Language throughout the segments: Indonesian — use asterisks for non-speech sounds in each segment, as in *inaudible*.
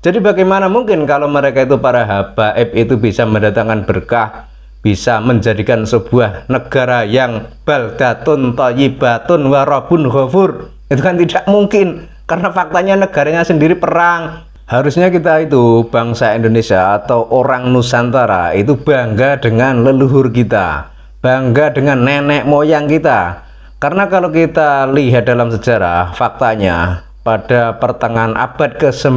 Jadi bagaimana mungkin kalau mereka itu para habaib itu bisa mendatangkan berkah, bisa menjadikan sebuah negara yang baldatun tayyibatun warabun ghafur. Itu kan tidak mungkin karena faktanya negaranya sendiri perang. Harusnya kita itu bangsa Indonesia atau orang Nusantara itu bangga dengan leluhur kita, bangga dengan nenek moyang kita. Karena kalau kita lihat dalam sejarah, faktanya pada pertengahan abad ke-9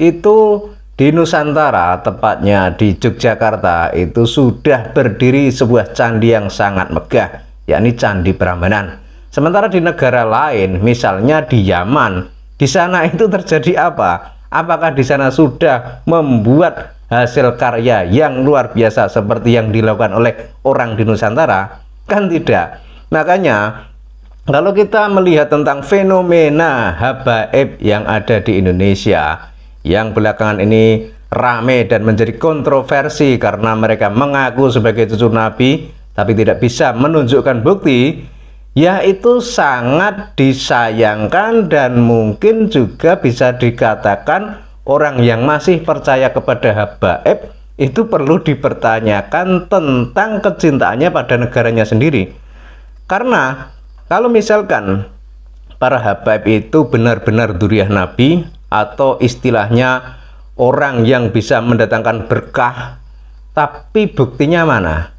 itu di Nusantara, tepatnya di Yogyakarta, itu sudah berdiri sebuah candi yang sangat megah, yakni Candi Prambanan. Sementara di negara lain, misalnya di Yaman, di sana itu terjadi apa? Apakah di sana sudah membuat hasil karya yang luar biasa seperti yang dilakukan oleh orang di Nusantara? Kan tidak. Makanya kalau kita melihat tentang fenomena habaib yang ada di Indonesia, yang belakangan ini rame dan menjadi kontroversi karena mereka mengaku sebagai cucu Nabi tapi tidak bisa menunjukkan bukti yaitu sangat disayangkan dan mungkin juga bisa dikatakan orang yang masih percaya kepada habaib itu perlu dipertanyakan tentang kecintaannya pada negaranya sendiri karena kalau misalkan para habaib itu benar-benar duriah Nabi atau istilahnya orang yang bisa mendatangkan berkah tapi buktinya mana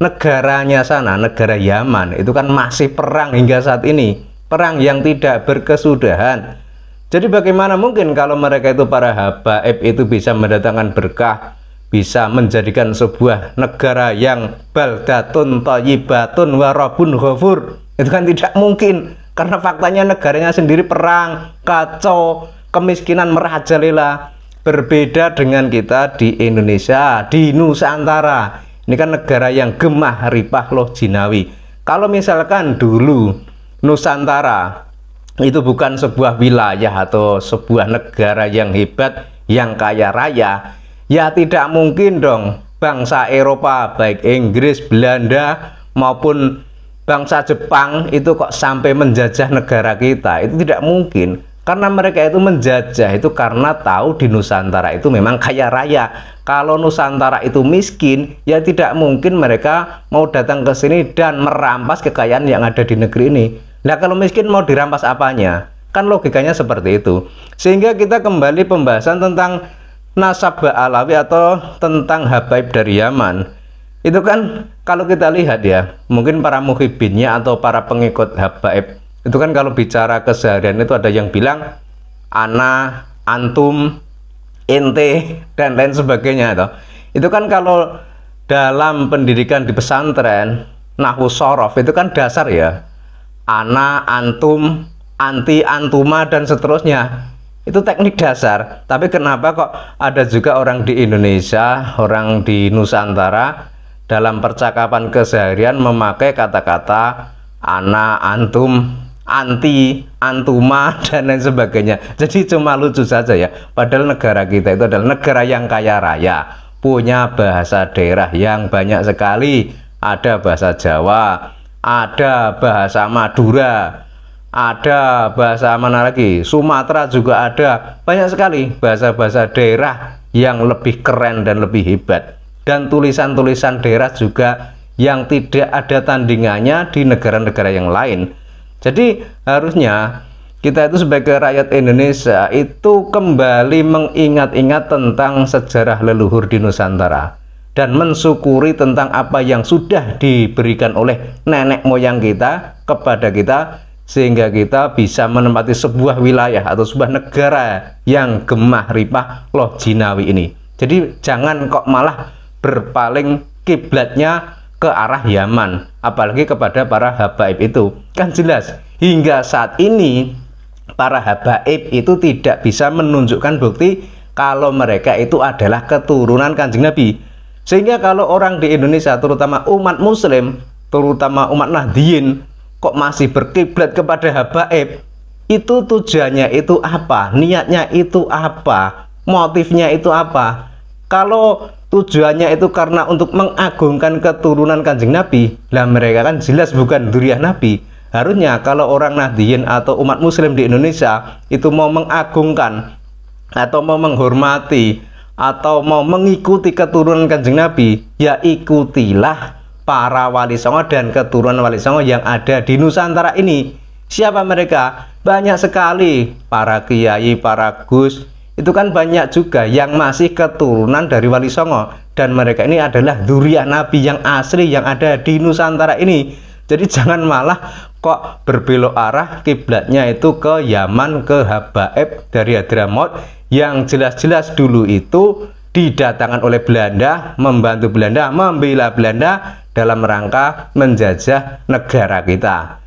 negaranya sana negara Yaman itu kan masih perang hingga saat ini perang yang tidak berkesudahan jadi bagaimana mungkin kalau mereka itu para habaib itu bisa mendatangkan berkah bisa menjadikan sebuah negara yang baldatun tayyibatun warabun ghafur itu kan tidak mungkin karena faktanya negaranya sendiri perang kacau kemiskinan merajalela berbeda dengan kita di Indonesia di Nusantara ini kan negara yang gemah ripah loh jinawi kalau misalkan dulu Nusantara itu bukan sebuah wilayah atau sebuah negara yang hebat yang kaya raya ya tidak mungkin dong bangsa Eropa baik Inggris Belanda maupun bangsa Jepang itu kok sampai menjajah negara kita itu tidak mungkin karena mereka itu menjajah itu karena tahu di Nusantara itu memang kaya raya. Kalau Nusantara itu miskin, ya tidak mungkin mereka mau datang ke sini dan merampas kekayaan yang ada di negeri ini. Nah, kalau miskin mau dirampas apanya? Kan logikanya seperti itu. Sehingga kita kembali pembahasan tentang nasab Alawi atau tentang Habaib dari Yaman. Itu kan kalau kita lihat ya, mungkin para muhibinnya atau para pengikut Habaib itu kan kalau bicara keseharian itu ada yang bilang ana, antum, ente dan lain sebagainya itu. Itu kan kalau dalam pendidikan di pesantren nahu sorof itu kan dasar ya. Ana, antum, anti, antuma dan seterusnya. Itu teknik dasar. Tapi kenapa kok ada juga orang di Indonesia, orang di Nusantara dalam percakapan keseharian memakai kata-kata ana, antum, anti, antuma *laughs* dan lain sebagainya. Jadi cuma lucu saja ya. Padahal negara kita itu adalah negara yang kaya raya, punya bahasa daerah yang banyak sekali. Ada bahasa Jawa, ada bahasa Madura, ada bahasa mana lagi? Sumatera juga ada. Banyak sekali bahasa-bahasa daerah yang lebih keren dan lebih hebat. Dan tulisan-tulisan daerah juga yang tidak ada tandingannya di negara-negara yang lain jadi harusnya kita itu sebagai rakyat Indonesia itu kembali mengingat-ingat tentang sejarah leluhur di Nusantara dan mensyukuri tentang apa yang sudah diberikan oleh nenek moyang kita kepada kita sehingga kita bisa menempati sebuah wilayah atau sebuah negara yang gemah ripah loh jinawi ini. Jadi jangan kok malah berpaling kiblatnya ke arah Yaman, apalagi kepada para habaib itu. Kan jelas, hingga saat ini para habaib itu tidak bisa menunjukkan bukti kalau mereka itu adalah keturunan Kanjeng Nabi. Sehingga kalau orang di Indonesia, terutama umat muslim, terutama umat nahdien, kok masih berkiblat kepada habaib, itu tujuannya itu apa? Niatnya itu apa? Motifnya itu apa? Kalau tujuannya itu karena untuk mengagungkan keturunan kanjeng Nabi lah mereka kan jelas bukan duriah Nabi harusnya kalau orang Nahdiyin atau umat muslim di Indonesia itu mau mengagungkan atau mau menghormati atau mau mengikuti keturunan kanjeng Nabi ya ikutilah para wali songo dan keturunan wali songo yang ada di Nusantara ini siapa mereka banyak sekali para kiai para gus itu kan banyak juga yang masih keturunan dari Wali Songo dan mereka ini adalah durian Nabi yang asli yang ada di Nusantara ini jadi *laughs* jangan malah kok berbelok arah kiblatnya itu ke Yaman ke Habaib dari Hadramaut yang jelas-jelas dulu itu didatangkan oleh Belanda membantu Belanda membela Belanda dalam rangka menjajah negara kita